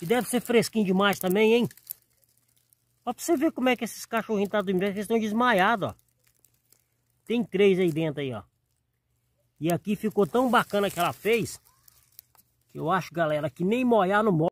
E deve ser fresquinho demais também, hein? Ó, pra você ver como é que esses cachorrinhos tá dormindo. Eles estão desmaiados, ó. Tem três aí dentro aí, ó. E aqui ficou tão bacana que ela fez. Que eu acho, galera, que nem moiar no molho.